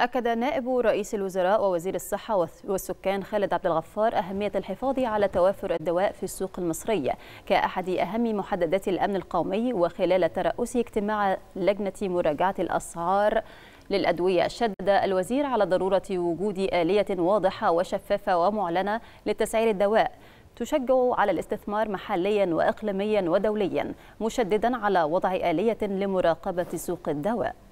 أكد نائب رئيس الوزراء ووزير الصحة والسكان خالد عبد الغفار أهمية الحفاظ على توافر الدواء في السوق المصرية كأحد أهم محددات الأمن القومي وخلال ترأس اجتماع لجنة مراجعة الأسعار للأدوية شدد الوزير على ضرورة وجود آلية واضحة وشفافة ومعلنة لتسعير الدواء تشجع على الاستثمار محليا وإقليميا ودوليا مشددا على وضع آلية لمراقبة سوق الدواء